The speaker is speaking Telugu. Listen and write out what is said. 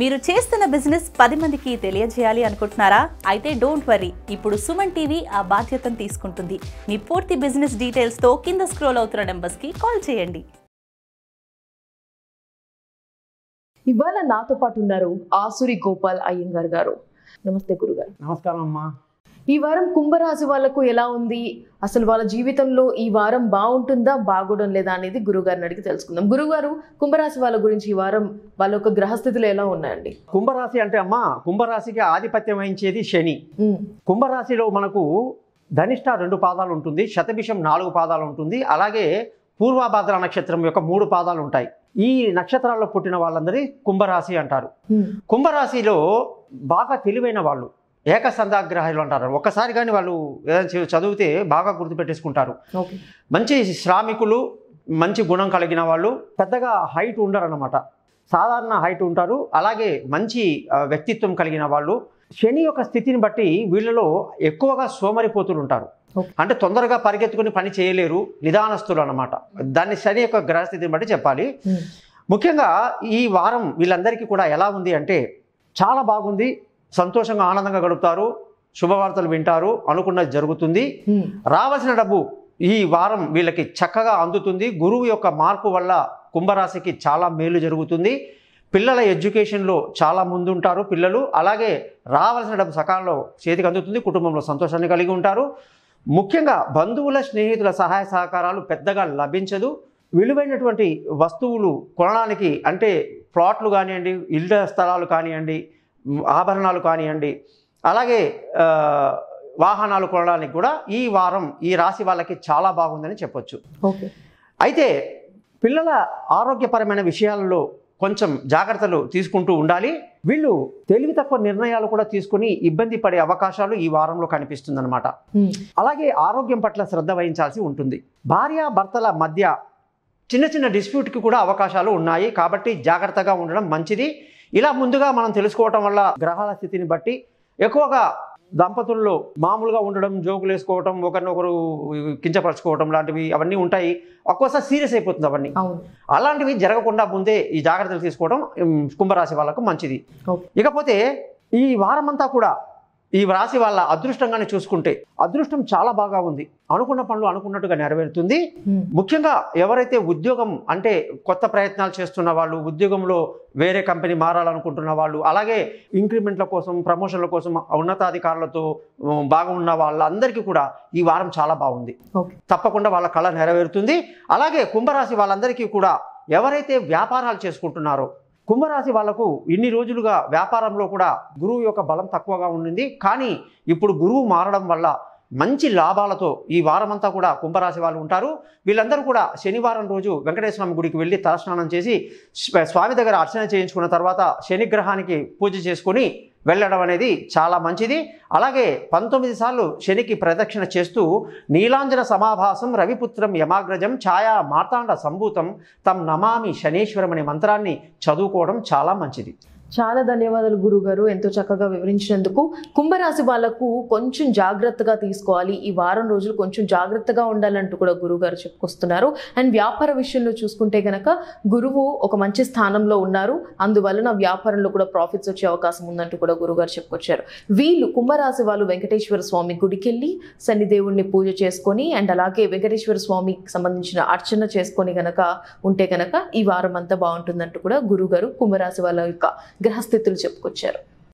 మీరు చేస్తున్న బిజినెస్ పది మందికి తెలియజేయాలి అనుకుంటున్నారా అయితే డోంట్ వరీ ఇప్పుడు సుమన్ టీవీ ఆ బాధ్యతను తీసుకుంటుంది మీ పూర్తి బిజినెస్ డీటెయిల్స్తో కింద స్క్రోల్ అవుతున్న నెంబర్స్కి కాల్ చేయండి ఇవాళ నాతో పాటు ఉన్నారు ఆసురి గోపాల్ అయ్యంగారు గారు నమస్తే గురుగారు నమస్కారం అమ్మా ఈ వారం కుంభరాశి వాళ్లకు ఎలా ఉంది అసలు వాళ్ళ జీవితంలో ఈ వారం బాగుంటుందా బాగోడం లేదా అనేది గురుగారిని అడిగి తెలుసుకుందాం గురుగారు కుంభరాశి వాళ్ళ గురించి ఈ వారం వాళ్ళ యొక్క గ్రహస్థితులు ఎలా ఉన్నాయండి కుంభరాశి అంటే అమ్మా కుంభరాశికి ఆధిపత్యం వహించేది శని కుంభరాశిలో మనకు ధనిష్ట రెండు పాదాలు ఉంటుంది శతభిషం నాలుగు పాదాలు ఉంటుంది అలాగే పూర్వాభాద్ర నక్షత్రం యొక్క మూడు పాదాలు ఉంటాయి ఈ నక్షత్రాల్లో పుట్టిన వాళ్ళందరి కుంభరాశి అంటారు కుంభరాశిలో బాగా తెలివైన వాళ్ళు ఏకసంధాగ్రాహిలు అంటారు ఒకసారి కానీ వాళ్ళు ఏదైనా చదివితే బాగా గుర్తుపెట్టేసుకుంటారు మంచి శ్రామికులు మంచి గుణం కలిగిన వాళ్ళు పెద్దగా హైట్ ఉండరు అనమాట సాధారణ హైట్ ఉంటారు అలాగే మంచి వ్యక్తిత్వం కలిగిన వాళ్ళు శని యొక్క స్థితిని బట్టి వీళ్ళలో ఎక్కువగా సోమరిపోతులు ఉంటారు అంటే తొందరగా పరిగెత్తుకుని పని చేయలేరు నిదానస్తులు అనమాట దాన్ని శని యొక్క గ్రహస్థితిని బట్టి చెప్పాలి ముఖ్యంగా ఈ వారం వీళ్ళందరికీ కూడా ఎలా ఉంది అంటే చాలా బాగుంది సంతోషంగా ఆనందంగా గడుపుతారు శుభవార్తలు వింటారు అనుకున్నది జరుగుతుంది రావాల్సిన డబ్బు ఈ వారం వీళ్ళకి చక్కగా అందుతుంది గురువు యొక్క మార్పు వల్ల కుంభరాశికి చాలా మేలు జరుగుతుంది పిల్లల ఎడ్యుకేషన్లో చాలా ముందుంటారు పిల్లలు అలాగే రావాల్సిన డబ్బు సకాలంలో చేతికి అందుతుంది కుటుంబంలో సంతోషాన్ని కలిగి ఉంటారు ముఖ్యంగా బంధువుల స్నేహితుల సహాయ సహకారాలు పెద్దగా లభించదు విలువైనటువంటి వస్తువులు కొనడానికి అంటే ప్లాట్లు కానివ్వండి ఇళ్ళ స్థలాలు కానివ్వండి ఆభరణాలు కానివ్వండి అలాగే వాహనాలు కొనడానికి కూడా ఈ వారం ఈ రాశి వాళ్ళకి చాలా బాగుందని చెప్పొచ్చు అయితే పిల్లల ఆరోగ్యపరమైన విషయాల్లో కొంచెం జాగ్రత్తలు తీసుకుంటూ ఉండాలి వీళ్ళు తెలివి తక్కువ నిర్ణయాలు కూడా తీసుకుని ఇబ్బంది పడే అవకాశాలు ఈ వారంలో కనిపిస్తుందన్నమాట అలాగే ఆరోగ్యం పట్ల శ్రద్ధ వహించాల్సి ఉంటుంది భార్య భర్తల మధ్య చిన్న చిన్న డిస్ప్యూట్కి కూడా అవకాశాలు ఉన్నాయి కాబట్టి జాగ్రత్తగా ఉండడం మంచిది ఇలా ముందుగా మనం తెలుసుకోవటం వల్ల గ్రహాల స్థితిని బట్టి ఎక్కువగా దంపతుల్లో మామూలుగా ఉండడం జోకులు వేసుకోవటం ఒకరినొకరు కించపరచుకోవటం లాంటివి అవన్నీ ఉంటాయి ఒక్కోసారి సీరియస్ అయిపోతుంది అవన్నీ అలాంటివి జరగకుండా ముందే ఈ జాగ్రత్తలు తీసుకోవడం కుంభరాశి వాళ్ళకు మంచిది ఇకపోతే ఈ వారమంతా కూడా ఈ రాశి వాళ్ళ అదృష్టంగానే చూసుకుంటే అదృష్టం చాలా బాగా ఉంది అనుకున్న పనులు అనుకున్నట్టుగా నెరవేరుతుంది ముఖ్యంగా ఎవరైతే ఉద్యోగం అంటే కొత్త ప్రయత్నాలు చేస్తున్న వాళ్ళు ఉద్యోగంలో వేరే కంపెనీ మారాలనుకుంటున్న వాళ్ళు అలాగే ఇంక్రిమెంట్ల కోసం ప్రమోషన్ల కోసం ఉన్నతాధికారులతో బాగా ఉన్న వాళ్ళందరికీ కూడా ఈ వారం చాలా బాగుంది తప్పకుండా వాళ్ళ కళ నెరవేరుతుంది అలాగే కుంభరాశి వాళ్ళందరికీ కూడా ఎవరైతే వ్యాపారాలు చేసుకుంటున్నారో కుంభరాశి వాళ్లకు ఇన్ని రోజులుగా వ్యాపారంలో కూడా గురువు యొక్క బలం తక్కువగా ఉండింది కానీ ఇప్పుడు గురువు మారడం వల్ల మంచి లాభాలతో ఈ వారమంతా కూడా కుంభరాశి వాళ్ళు ఉంటారు వీళ్ళందరూ కూడా శనివారం రోజు వెంకటేశ్వర స్వామి గుడికి వెళ్ళి తలస్నానం చేసి స్వామి దగ్గర అర్చన చేయించుకున్న తర్వాత శనిగ్రహానికి పూజ చేసుకొని వెళ్ళడం అనేది చాలా మంచిది అలాగే పంతొమ్మిది సార్లు శనికి ప్రదక్షిణ చేస్తూ నీలాంజన సమాభాసం రవిపుత్రం యమాగ్రజం ఛాయా మార్తాండ సంభూతం తమ్ నమామి శనీశ్వరం అనే మంత్రాన్ని చదువుకోవడం చాలా మంచిది చాలా ధన్యవాదాలు గురుగారు ఎంతో చక్కగా వివరించినందుకు కుంభరాశి వాళ్ళకు కొంచెం జాగ్రత్తగా తీసుకోవాలి ఈ వారం రోజులు కొంచెం జాగ్రత్తగా ఉండాలంటూ కూడా గురుగారు చెప్పుకొస్తున్నారు అండ్ వ్యాపార విషయంలో చూసుకుంటే గనక గురువు ఒక మంచి స్థానంలో ఉన్నారు అందువలన వ్యాపారంలో కూడా ప్రాఫిట్స్ వచ్చే అవకాశం ఉందంటూ కూడా గురుగారు చెప్పుకొచ్చారు వీళ్ళు కుంభరాశి వాళ్ళు వెంకటేశ్వర స్వామి గుడికి వెళ్ళి శనిదేవుణ్ణి పూజ చేసుకొని అండ్ అలాగే వెంకటేశ్వర స్వామికి సంబంధించిన అర్చన చేసుకొని గనక ఉంటే గనక ఈ వారం అంతా బాగుంటుందంటూ కూడా గురుగారు కుంభరాశి వాళ్ళ యొక్క గ్రహస్థితులు చెప్పుకొచ్చారు